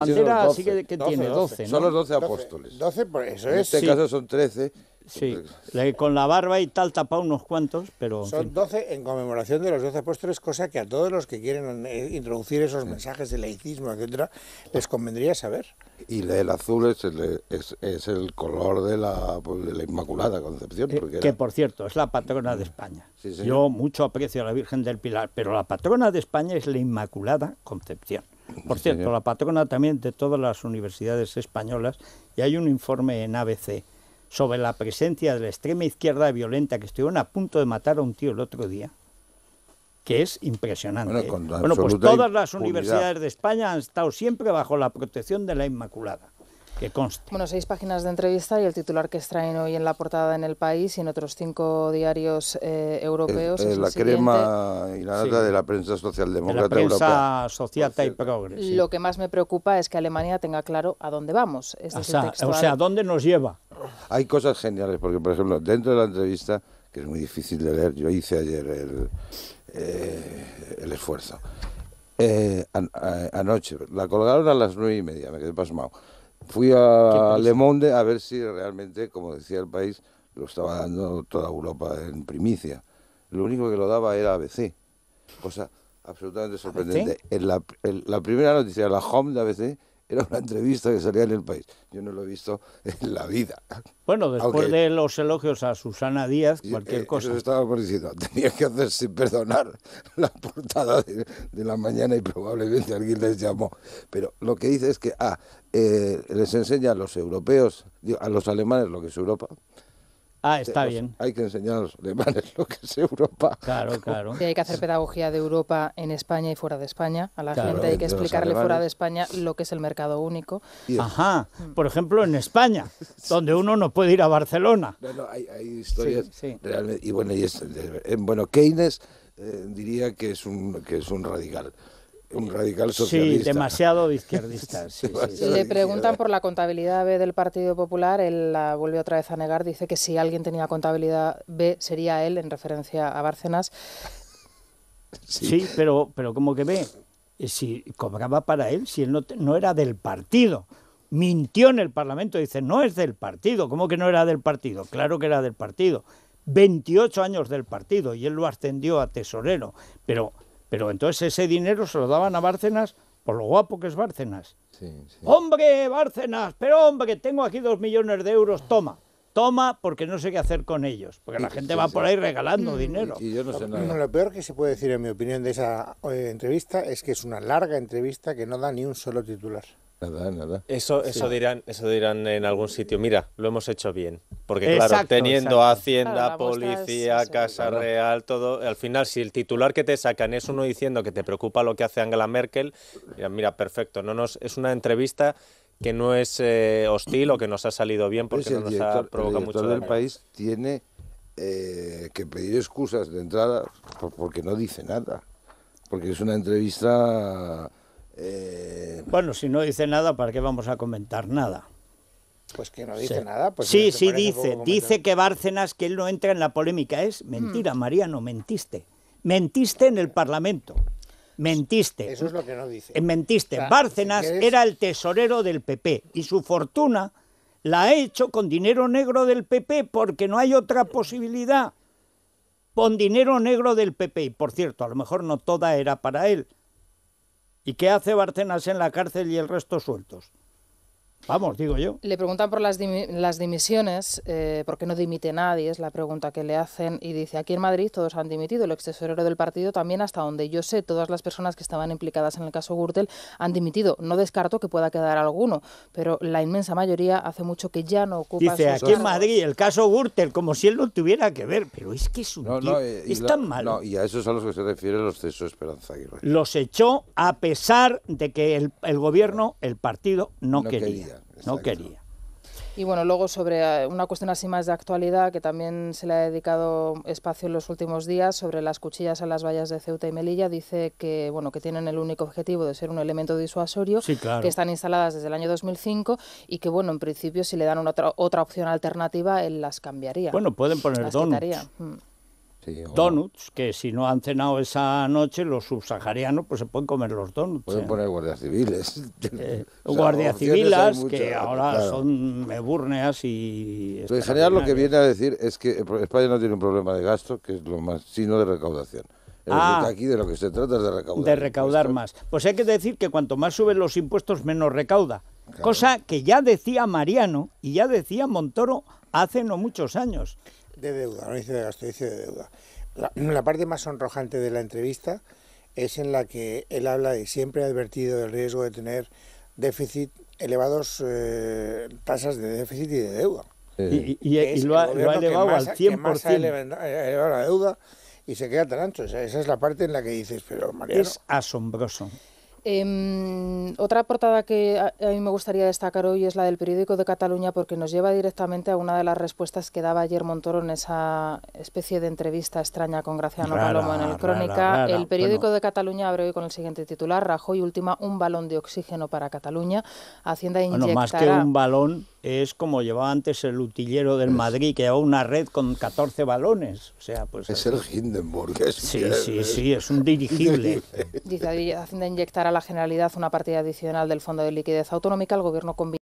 así que, tiene? 12, Son los 12 apóstoles. 12, por eso es. En este caso son 13. Sí, con la barba y tal tapa unos cuantos, pero... Son 12 en conmemoración de los 12 apóstoles, cosa que a todos los que quieren eh, introducir esos mensajes de laicismo, etcétera, les convendría saber. Y el azul es el, color de la, pues, Inmaculada Concepción. Eh, que, por cierto, es la patrona de España. Yo mucho aprecio a la Virgen del Pilar, pero la patrona de España es la Inmaculada Concepción. Por cierto, la patrona también de todas las universidades españolas, y hay un informe en ABC sobre la presencia de la extrema izquierda violenta que estuvieron a punto de matar a un tío el otro día, que es impresionante. Bueno, ¿eh? pues todas las universidades de España han estado siempre bajo la protección de la Inmaculada que Bueno, seis páginas de entrevista y el titular que extraen hoy en la portada en el país y en otros cinco diarios eh, europeos. es la crema y la nota de la prensa socialdemócrata europea. La prensa social y Lo que más me preocupa es que Alemania tenga claro a dónde vamos. Este o, sea, ¿a dónde nos lleva? Hay cosas geniales, porque por ejemplo, dentro de la entrevista, que es muy difícil de leer, yo hice ayer el, eh, esfuerzo. Eh, anoche, la colgaron a las nueve y media, me quedé pasmado. Fui a Le Monde a ver si realmente, como decía el país, lo estaba dando toda Europa en primicia. Lo único que lo daba era ABC, cosa absolutamente sorprendente. la, la primera noticia, la home de ABC, era una entrevista que salía en el país. Yo no lo he visto en la vida. Bueno, después de los elogios a Susana Díaz, cualquier eh, cosa. estaba por Tenía que hacerse perdonar la portada de, la mañana y probablemente alguien les llamó. Pero lo que dice es que, ah, eh, les enseña a los europeos, a los alemanes lo que es Europa, Ah, está bien. Hay que enseñar a los alemanes lo que es Europa. Claro, claro. hay que hacer pedagogía de Europa en España y fuera de España. A la gente hay que explicarle fuera de España lo que es el mercado único. Ajá, mm. por ejemplo en España, donde uno no puede ir a Barcelona. Bueno, hay, historias sí, Y bueno, Keynes eh, eh, diría que es, un, que es un radical un radical socialista. Sí, demasiado izquierdista. izquierdistas. Le preguntan por la contabilidad B del Partido Popular, él la vuelve otra vez a negar, dice que si alguien tenía contabilidad B sería él, en referencia a Bárcenas. Sí, pero, pero ¿cómo que B? Eh, si cobraba para él, si él no, no era del partido. Mintió en el Parlamento, dice, no es del partido. ¿Cómo que no era del partido? Claro que era del partido. 28 años del partido y él lo ascendió a tesorero, pero pero entonces ese dinero se lo daban a Bárcenas por lo guapo que es Bárcenas. Hombre, Bárcenas, pero hombre, tengo aquí dos millones de euros, toma. Toma porque no sé qué hacer con ellos, porque la gente va por ahí regalando mm, dinero. Y yo no sé nada. lo peor que se puede decir, en mi opinión, de esa eh, entrevista es que es una larga entrevista que no da ni un solo titular. Nada, nada. Eso, eso, dirán, eso dirán en algún sitio, mira, lo hemos hecho bien. Porque claro, teniendo Hacienda, Policía, Casa Real, todo, al final si el titular que te sacan es uno diciendo que te preocupa lo que hace Angela Merkel, mira, mira perfecto, no nos, es una entrevista que no es eh, hostil o que nos ha salido bien pues porque no nos ha provocado mucho del país tiene eh, que pedir excusas de entrada porque no dice nada, porque es una entrevista eh, bueno, si no dice nada, ¿para qué vamos a comentar nada? Pues que no dice nada. Pues sí, sí dice. Dice que Bárcenas, que él no entra en la polémica. Es hmm. mentira, Mariano, mentiste. Mentiste en el Parlamento. Mentiste. Eso es lo que no dice. Eh, mentiste. Bárcenas era el tesorero del PP y su fortuna la ha hecho con dinero negro del PP porque no hay otra posibilidad. Con dinero negro del PP. Y por cierto, a lo mejor no toda era para él ¿Y qué hace Barcenas en la cárcel y el resto sueltos? Vamos, digo yo. Le preguntan por las, las dimisiones, eh, porque no dimite nadie, es la pregunta que le hacen, y dice, aquí en Madrid todos han dimitido, el excesorero del partido también, hasta donde yo sé, todas las personas que estaban implicadas en el caso Gürtel han dimitido. No descarto que pueda quedar alguno, pero la inmensa mayoría hace mucho que ya no ocupa Dice, aquí en Madrid el caso Gürtel, como si él no tuviera que ver, pero es que es un no, eh, tan malo. y a eso son los que se refiere los de Esperanza Aguirre. Los echó a pesar de que el, el gobierno, el partido, no, quería no quería. Y bueno, luego sobre eh, una cuestión así más de actualidad que también se le ha dedicado espacio en los últimos días sobre las cuchillas a las vallas de Ceuta y Melilla, dice que bueno, que tienen el único objetivo de ser un elemento disuasorio, que están instaladas desde el año 2005 y que bueno, en principio si le dan otra, opción alternativa él las cambiaría. Bueno, pueden poner las Donuts, que si no han cenado esa noche, los subsaharianos pues se pueden comer los donuts. Pueden eh. poner guardias civiles. Eh, guardias civiles que ahora son meburneas y... lo que viene a decir es que España no tiene un problema de gasto, que es lo más sino de recaudación. Ah. aquí de lo que se trata es de recaudar. De recaudar más. Pues hay que decir que cuanto más suben los impuestos, menos recauda. Cosa que ya decía Mariano y ya decía Montoro hace no muchos años de deuda, no dice de gasto, dice de deuda. La, parte más sonrojante de la entrevista es en la que él habla de siempre ha advertido del riesgo de tener déficit, elevados eh, tasas de déficit y de deuda. Y, lo, ha, elevado al 100%. deuda y se queda tan ancho. esa es la parte en la que dices, pero Es asombroso. Em, otra portada que a, mí me gustaría destacar hoy es la del periódico de Cataluña porque nos lleva directamente a una de las respuestas que daba ayer Montoro en esa especie de entrevista extraña con Graciano Palomo en el Crónica. El periódico de Cataluña abre hoy con el siguiente titular, Rajoy última un balón de oxígeno para Cataluña. Hacienda inyectará... Bueno, más que un balón es como llevaba antes el utillero del Madrid, que llevaba una red con 14 balones. O sea, pues, es el Hindenburg. Es sí, sí, sí, es un dirigible. Dice, Hacienda inyectará la Generalidad una partida adicional del Fondo de Liquidez Autonómica, el Gobierno